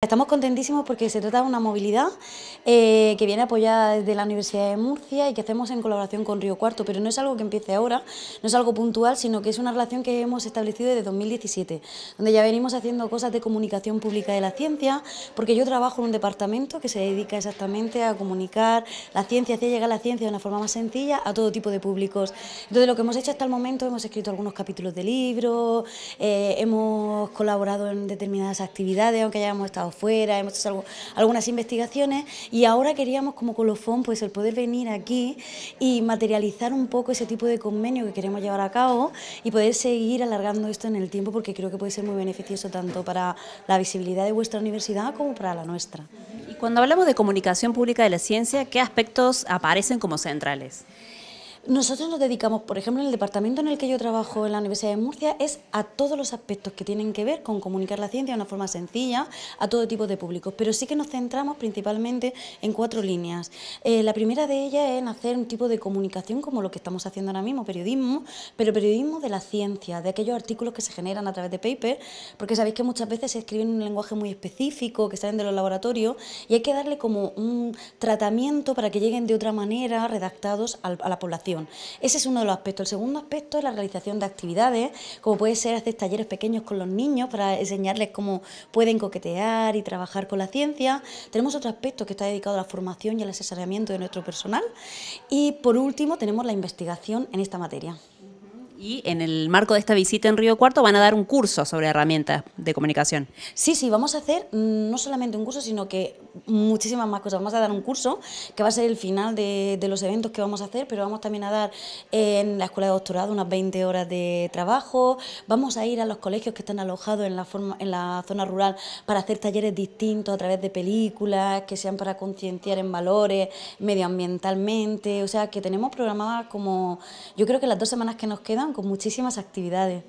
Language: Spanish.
Estamos contentísimos porque se trata de una movilidad eh, que viene apoyada desde la Universidad de Murcia y que hacemos en colaboración con Río Cuarto, pero no es algo que empiece ahora, no es algo puntual, sino que es una relación que hemos establecido desde 2017, donde ya venimos haciendo cosas de comunicación pública de la ciencia, porque yo trabajo en un departamento que se dedica exactamente a comunicar la ciencia, hacer llegar la ciencia de una forma más sencilla a todo tipo de públicos. Entonces lo que hemos hecho hasta el momento, hemos escrito algunos capítulos de libros, eh, hemos colaborado en determinadas actividades, aunque ya hemos estado fuera, hemos hecho algunas investigaciones y ahora queríamos como colofón pues el poder venir aquí y materializar un poco ese tipo de convenio que queremos llevar a cabo y poder seguir alargando esto en el tiempo porque creo que puede ser muy beneficioso tanto para la visibilidad de vuestra universidad como para la nuestra. Y cuando hablamos de comunicación pública de la ciencia, ¿qué aspectos aparecen como centrales? Nosotros nos dedicamos, por ejemplo, en el departamento en el que yo trabajo en la Universidad de Murcia, es a todos los aspectos que tienen que ver con comunicar la ciencia de una forma sencilla a todo tipo de públicos, pero sí que nos centramos principalmente en cuatro líneas. Eh, la primera de ellas es en hacer un tipo de comunicación como lo que estamos haciendo ahora mismo, periodismo, pero periodismo de la ciencia, de aquellos artículos que se generan a través de paper, porque sabéis que muchas veces se escriben en un lenguaje muy específico, que salen de los laboratorios, y hay que darle como un tratamiento para que lleguen de otra manera redactados a la población. Ese es uno de los aspectos. El segundo aspecto es la realización de actividades, como puede ser hacer talleres pequeños con los niños para enseñarles cómo pueden coquetear y trabajar con la ciencia. Tenemos otro aspecto que está dedicado a la formación y al asesoramiento de nuestro personal. Y por último tenemos la investigación en esta materia. Y en el marco de esta visita en Río Cuarto van a dar un curso sobre herramientas de comunicación. Sí, sí, vamos a hacer mm, no solamente un curso, sino que muchísimas más cosas. Vamos a dar un curso que va a ser el final de, los eventos que vamos a hacer, pero vamos también a dar en la escuela de doctorado unas 20 horas de trabajo. Vamos a ir a los colegios que están alojados en la, en la zona rural para hacer talleres distintos a través de películas que sean para concienciar en valores medioambientalmente. O sea, que tenemos programadas como, yo creo que las dos semanas que nos quedan con muchísimas actividades.